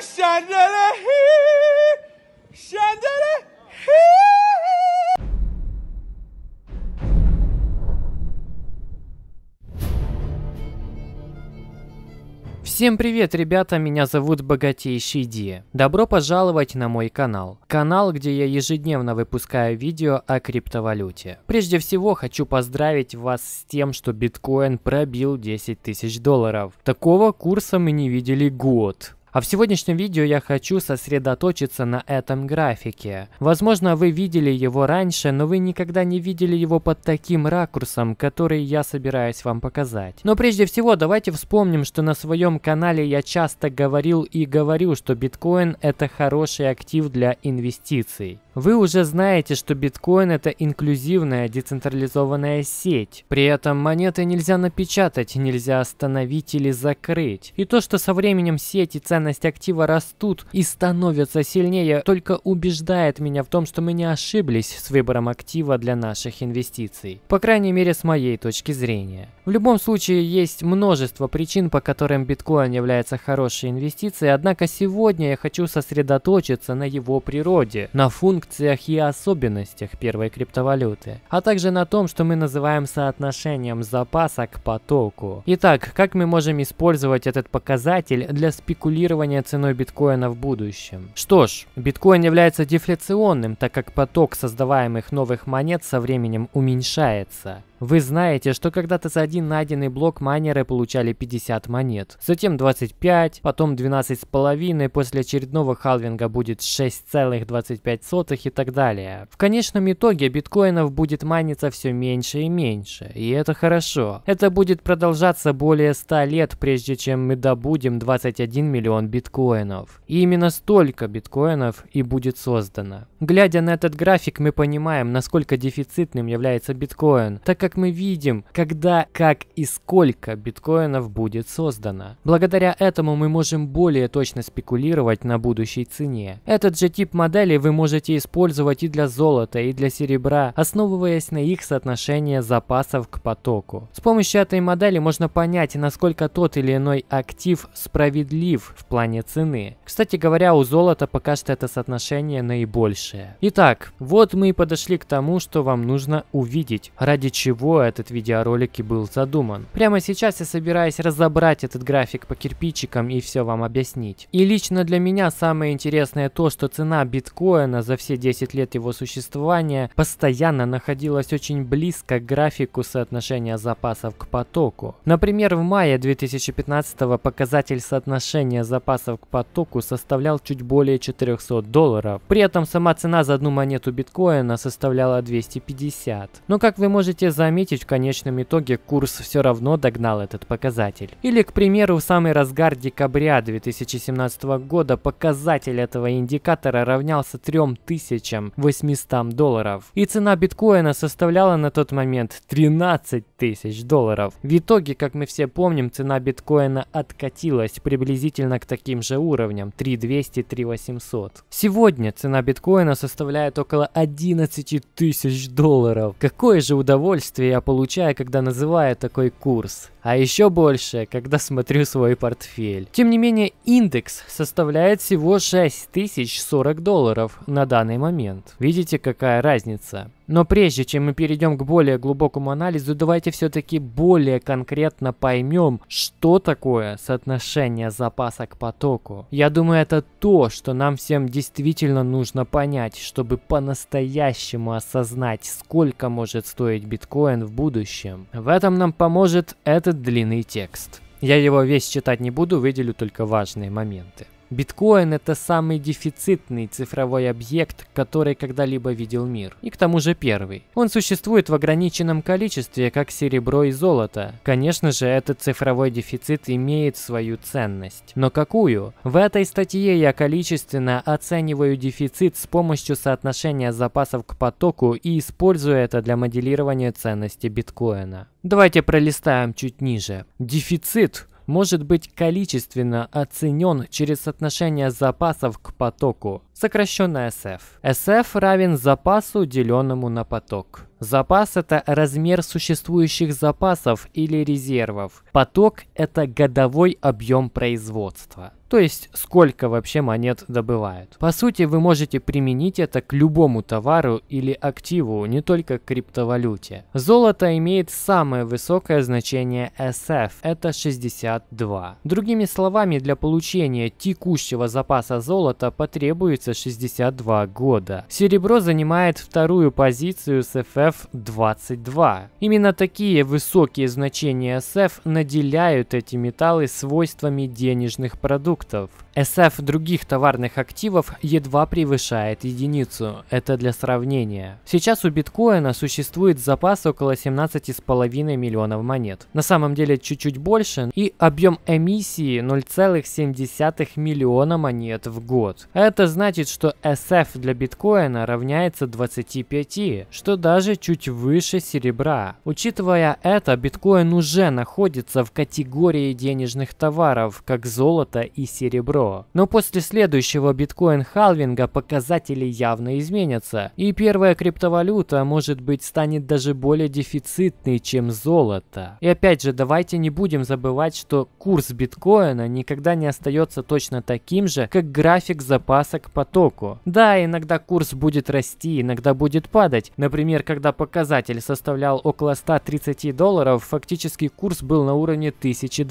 Всем привет, ребята, меня зовут Богатейший Ди. Добро пожаловать на мой канал. Канал, где я ежедневно выпускаю видео о криптовалюте. Прежде всего, хочу поздравить вас с тем, что биткоин пробил 10 тысяч долларов. Такого курса мы не видели год. А в сегодняшнем видео я хочу сосредоточиться на этом графике. Возможно, вы видели его раньше, но вы никогда не видели его под таким ракурсом, который я собираюсь вам показать. Но прежде всего, давайте вспомним, что на своем канале я часто говорил и говорю, что биткоин это хороший актив для инвестиций. Вы уже знаете, что биткоин это инклюзивная децентрализованная сеть. При этом монеты нельзя напечатать, нельзя остановить или закрыть. И то, что со временем сети цены ценность актива растут и становятся сильнее, только убеждает меня в том, что мы не ошиблись с выбором актива для наших инвестиций. По крайней мере, с моей точки зрения. В любом случае, есть множество причин, по которым биткоин является хорошей инвестицией, однако сегодня я хочу сосредоточиться на его природе, на функциях и особенностях первой криптовалюты, а также на том, что мы называем соотношением запаса к потоку. Итак, как мы можем использовать этот показатель для спекулирования манипулирования ценой биткоина в будущем. Что ж, биткоин является дефляционным, так как поток создаваемых новых монет со временем уменьшается. Вы знаете, что когда-то за один найденный блок майнеры получали 50 монет, затем 25, потом 12,5, после очередного халвинга будет 6,25 и так далее. В конечном итоге биткоинов будет майниться все меньше и меньше, и это хорошо. Это будет продолжаться более 100 лет, прежде чем мы добудем 21 миллион миллион биткоинов. И именно столько биткоинов и будет создано. Глядя на этот график, мы понимаем, насколько дефицитным является биткоин, так как мы видим, когда, как и сколько биткоинов будет создано. Благодаря этому мы можем более точно спекулировать на будущей цене. Этот же тип модели вы можете использовать и для золота, и для серебра, основываясь на их соотношении запасов к потоку. С помощью этой модели можно понять, насколько тот или иной актив справедлив в плане цены. Кстати говоря, у золота пока что это соотношение наибольшее. Итак, вот мы и подошли к тому, что вам нужно увидеть, ради чего этот видеоролик и был задуман. Прямо сейчас я собираюсь разобрать этот график по кирпичикам и все вам объяснить. И лично для меня самое интересное то, что цена биткоина за все 10 лет его существования постоянно находилась очень близко к графику соотношения запасов к потоку. Например, в мае 2015 показатель соотношения запасов запасов к потоку составлял чуть более 400 долларов. При этом сама цена за одну монету биткоина составляла 250. Но как вы можете заметить, в конечном итоге курс все равно догнал этот показатель. Или, к примеру, в самый разгар декабря 2017 года показатель этого индикатора равнялся 3800 долларов. И цена биткоина составляла на тот момент 13 тысяч долларов. В итоге, как мы все помним, цена биткоина откатилась приблизительно к таким же уровням 3200, 3800. Сегодня цена биткоина составляет около 11 тысяч долларов. Какое же удовольствие я получаю, когда называю такой курс. А еще больше, когда смотрю свой портфель. Тем не менее, индекс составляет всего 6040 долларов на данный момент. Видите, какая разница? Но прежде чем мы перейдем к более глубокому анализу, давайте все-таки более конкретно поймем, что такое соотношение запаса к потоку. Я думаю, это то, что нам всем действительно нужно понять, чтобы по-настоящему осознать, сколько может стоить биткоин в будущем. В этом нам поможет этот длинный текст. Я его весь читать не буду, выделю только важные моменты. Биткоин это самый дефицитный цифровой объект, который когда-либо видел мир. И к тому же первый. Он существует в ограниченном количестве, как серебро и золото. Конечно же, этот цифровой дефицит имеет свою ценность. Но какую? В этой статье я количественно оцениваю дефицит с помощью соотношения запасов к потоку и использую это для моделирования ценности биткоина. Давайте пролистаем чуть ниже. Дефицит может быть количественно оценен через соотношение запасов к потоку, сокращенно SF. SF равен запасу, деленному на поток. Запас – это размер существующих запасов или резервов. Поток – это годовой объем производства то есть сколько вообще монет добывают. По сути, вы можете применить это к любому товару или активу, не только к криптовалюте. Золото имеет самое высокое значение SF, это 62. Другими словами, для получения текущего запаса золота потребуется 62 года. Серебро занимает вторую позицию с FF22. Именно такие высокие значения SF наделяют эти металлы свойствами денежных продуктов продуктов. SF других товарных активов едва превышает единицу, это для сравнения. Сейчас у биткоина существует запас около 17,5 миллионов монет. На самом деле чуть-чуть больше и объем эмиссии 0,7 миллиона монет в год. Это значит, что SF для биткоина равняется 25, что даже чуть выше серебра. Учитывая это, биткоин уже находится в категории денежных товаров, как золото и серебро. Но после следующего биткоин-халвинга показатели явно изменятся, и первая криптовалюта, может быть, станет даже более дефицитной, чем золото. И опять же, давайте не будем забывать, что курс биткоина никогда не остается точно таким же, как график запаса к потоку. Да, иногда курс будет расти, иногда будет падать. Например, когда показатель составлял около 130 долларов, фактически курс был на уровне 1200.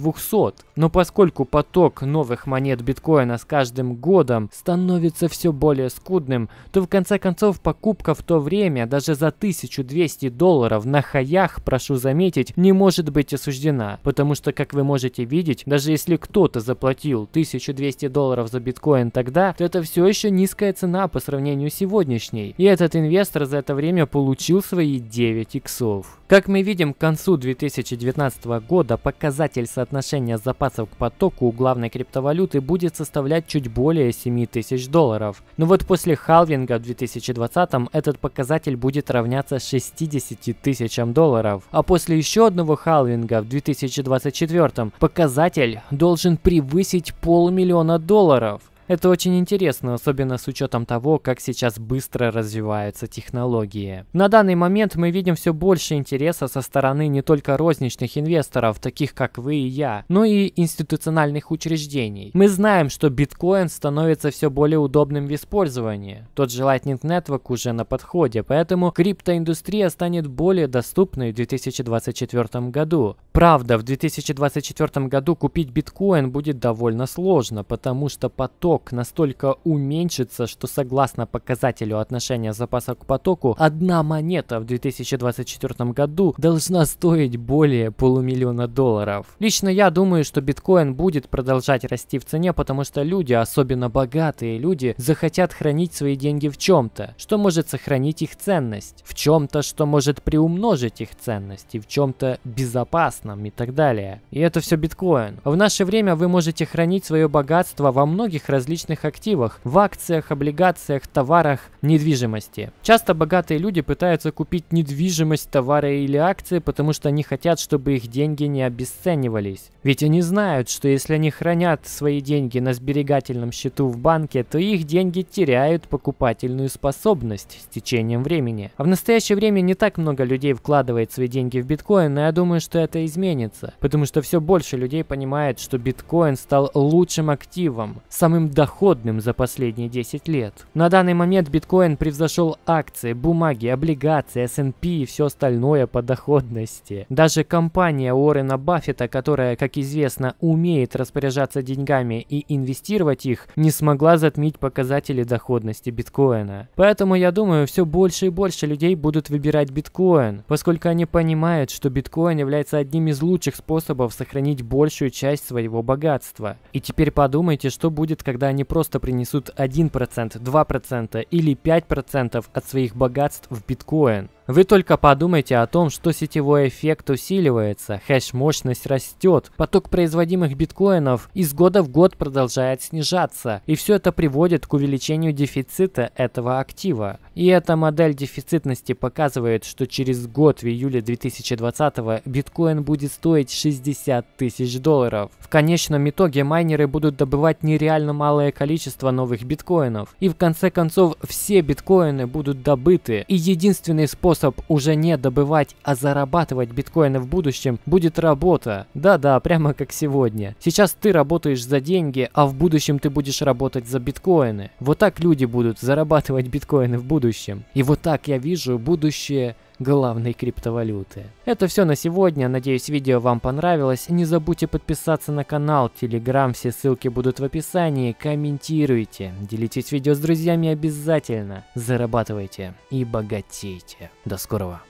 Но поскольку поток новых монет биткоина с каждым годом становится все более скудным, то в конце концов покупка в то время даже за 1200 долларов на хаях, прошу заметить, не может быть осуждена. Потому что, как вы можете видеть, даже если кто-то заплатил 1200 долларов за биткоин тогда, то это все еще низкая цена по сравнению с сегодняшней. И этот инвестор за это время получил свои 9 иксов. Как мы видим, к концу 2019 года показатель соотношения запасов к потоку у главной криптовалюты валюты будет составлять чуть более 7 тысяч долларов. Но ну вот после халвинга в 2020 этот показатель будет равняться 60 тысячам долларов. А после еще одного халвинга в 2024 м показатель должен превысить полмиллиона долларов. Это очень интересно, особенно с учетом того, как сейчас быстро развиваются технологии. На данный момент мы видим все больше интереса со стороны не только розничных инвесторов, таких как вы и я, но и институциональных учреждений. Мы знаем, что биткоин становится все более удобным в использовании. Тот же Lightning Network уже на подходе, поэтому криптоиндустрия станет более доступной в 2024 году. Правда, в 2024 году купить биткоин будет довольно сложно, потому что поток поток настолько уменьшится, что согласно показателю отношения запаса к потоку, одна монета в 2024 году должна стоить более полумиллиона долларов. Лично я думаю, что биткоин будет продолжать расти в цене, потому что люди, особенно богатые люди, захотят хранить свои деньги в чем-то, что может сохранить их ценность, в чем-то, что может приумножить их ценность, и в чем-то безопасном и так далее. И это все биткоин. В наше время вы можете хранить свое богатство во многих различных различных активах, в акциях, облигациях, товарах, недвижимости. Часто богатые люди пытаются купить недвижимость, товары или акции, потому что они хотят, чтобы их деньги не обесценивались. Ведь они знают, что если они хранят свои деньги на сберегательном счету в банке, то их деньги теряют покупательную способность с течением времени. А в настоящее время не так много людей вкладывает свои деньги в биткоин, но я думаю, что это изменится, потому что все больше людей понимает, что биткоин стал лучшим активом, самым доходным за последние 10 лет. На данный момент биткоин превзошел акции, бумаги, облигации, S&P и все остальное по доходности. Даже компания Уоррена Баффета, которая, как известно, умеет распоряжаться деньгами и инвестировать их, не смогла затмить показатели доходности биткоина. Поэтому я думаю, все больше и больше людей будут выбирать биткоин, поскольку они понимают, что биткоин является одним из лучших способов сохранить большую часть своего богатства. И теперь подумайте, что будет, когда они просто принесут 1%, 2% или 5% от своих богатств в биткоин. Вы только подумайте о том, что сетевой эффект усиливается, хэш-мощность растет, поток производимых биткоинов из года в год продолжает снижаться, и все это приводит к увеличению дефицита этого актива. И эта модель дефицитности показывает, что через год в июле 2020 биткоин будет стоить 60 тысяч долларов. В конечном итоге майнеры будут добывать нереально малое количество новых биткоинов, и в конце концов все биткоины будут добыты, и единственный способ способ уже не добывать, а зарабатывать биткоины в будущем будет работа. Да-да, прямо как сегодня. Сейчас ты работаешь за деньги, а в будущем ты будешь работать за биткоины. Вот так люди будут зарабатывать биткоины в будущем. И вот так я вижу будущее главной криптовалюты. Это все на сегодня. Надеюсь, видео вам понравилось. Не забудьте подписаться на канал, телеграм, все ссылки будут в описании. Комментируйте, делитесь видео с друзьями обязательно. Зарабатывайте и богатейте. До скорого.